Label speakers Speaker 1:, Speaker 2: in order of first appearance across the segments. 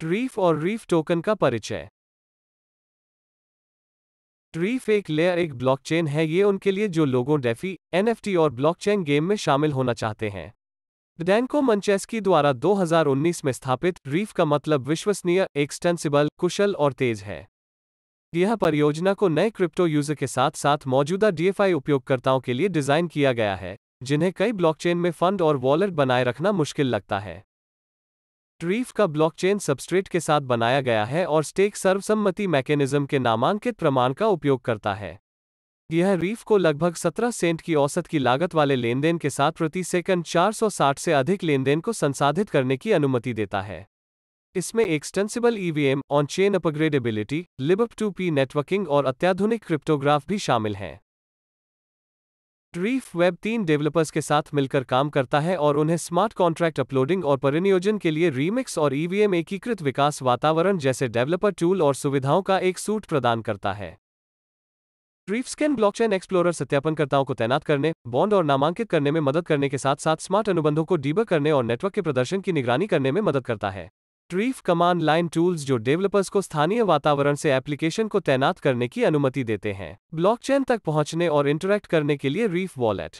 Speaker 1: ट्रीफ और reef token का परिचय ट्रीफ एक लेयर एक ब्लॉकचेन है ये उनके लिए जो लोगों डेफी एनएफटी और ब्लॉकचेन गेम में शामिल होना चाहते हैं डैनको मंचेस्की द्वारा 2019 में स्थापित रीफ का मतलब विश्वसनीय एक्सटेंसिबल कुशल और तेज है यह परियोजना को नए क्रिप्टो यूजर के साथ साथ मौजूदा डीएफआई उपयोगकर्ताओं के लिए डिजाइन किया गया है जिन्हें कई ब्लॉकचेन में फंड और वॉलेट बनाए रखना मुश्किल लगता है ट्रीफ का ब्लॉकचेन सबस्ट्रेट के साथ बनाया गया है और स्टेक सर्वसम्मति मैकेनिज्म के नामांकित प्रमाण का उपयोग करता है यह रीफ को लगभग 17 सेंट की औसत की लागत वाले लेनदेन के साथ प्रति सेकंड 460 से अधिक लेनदेन को संसाधित करने की अनुमति देता है इसमें extensible EVM on chain upgradeability libp2p networking और अत्याधुनिक क्रिप्टोग्राफ भी शामिल हैं ट्रीफ वेब तीन डेवलपर्स के साथ मिलकर काम करता है और उन्हें स्मार्ट कॉन्ट्रैक्ट अपलोडिंग और परिनियोजन के लिए रीमिक्स और ईवीएम e एकीकृत विकास वातावरण जैसे डेवलपर टूल और सुविधाओं का एक सूट प्रदान करता है स्कैन ब्लॉकचेन एक्सप्लोरर सत्यापनकर्ताओं को तैनात करने बॉन्ड और नामांकित करने में मदद करने के साथ साथ स्मार्ट अनुबंधों को डीबर करने और नेटवर्क के प्रदर्शन की निगरानी करने में मदद करता है ट्रीफ कमांड लाइन टूल्स जो डेवलपर्स को स्थानीय वातावरण से एप्लीकेशन को तैनात करने की अनुमति देते हैं ब्लॉकचेन तक पहुंचने और इंटरैक्ट करने के लिए रीफ वॉलेट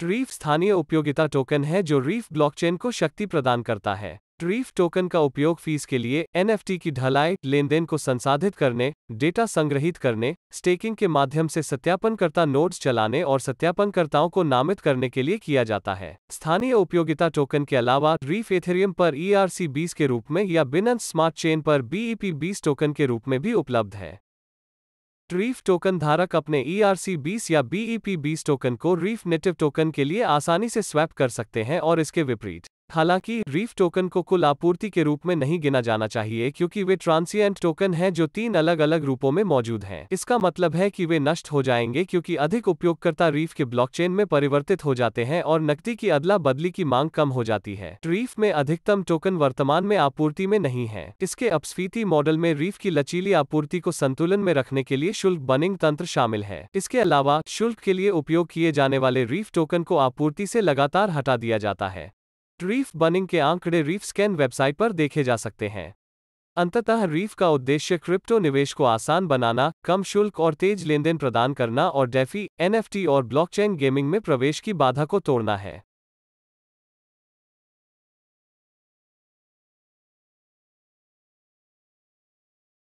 Speaker 1: ट्रीफ स्थानीय उपयोगिता टोकन है जो रीफ ब्लॉकचेन को शक्ति प्रदान करता है ट्रीफ टोकन का उपयोग फीस के लिए एनएफटी की ढलाई लेन देन को संसाधित करने डेटा संग्रहित करने स्टेकिंग के माध्यम से सत्यापनकर्ता नोट्स चलाने और सत्यापनकर्ताओं को नामित करने के लिए किया जाता है स्थानीय उपयोगिता टोकन के अलावा ट्रीफ एथेरियम पर ईआरसी e बीस के रूप में या बिनंस स्मार्ट चेन पर बीईपी e बीस टोकन के रूप में भी उपलब्ध है ट्रीफ टोकन धारक अपने ईआरसी e बीस या बीईपी बीस टोकन को रीफ नेटिव टोकन के लिए आसानी से स्वैप कर सकते हैं और इसके विपरीत हालांकि रीफ टोकन को कुल आपूर्ति के रूप में नहीं गिना जाना चाहिए क्योंकि वे ट्रांसियंट टोकन हैं जो तीन अलग अलग रूपों में मौजूद हैं इसका मतलब है कि वे नष्ट हो जाएंगे क्योंकि अधिक उपयोगकर्ता रीफ के ब्लॉकचेन में परिवर्तित हो जाते हैं और नकदी की अदला बदली की मांग कम हो जाती है रीफ में अधिकतम टोकन वर्तमान में आपूर्ति में नहीं है इसके अपस्फीति मॉडल में रीफ की लचीली आपूर्ति को संतुलन में रखने के लिए शुल्क बनिंग तंत्र शामिल है इसके अलावा शुल्क के लिए उपयोग किए जाने वाले रीफ टोकन को आपूर्ति से लगातार हटा दिया जाता है रीफ बनिंग के आंकड़े रीफ स्कैन वेबसाइट पर देखे जा सकते हैं अंततः रीफ का उद्देश्य क्रिप्टो निवेश को आसान बनाना कम शुल्क और तेज लेनदेन प्रदान करना और डेफी एनएफटी और ब्लॉकचेन गेमिंग में प्रवेश की बाधा को तोड़ना है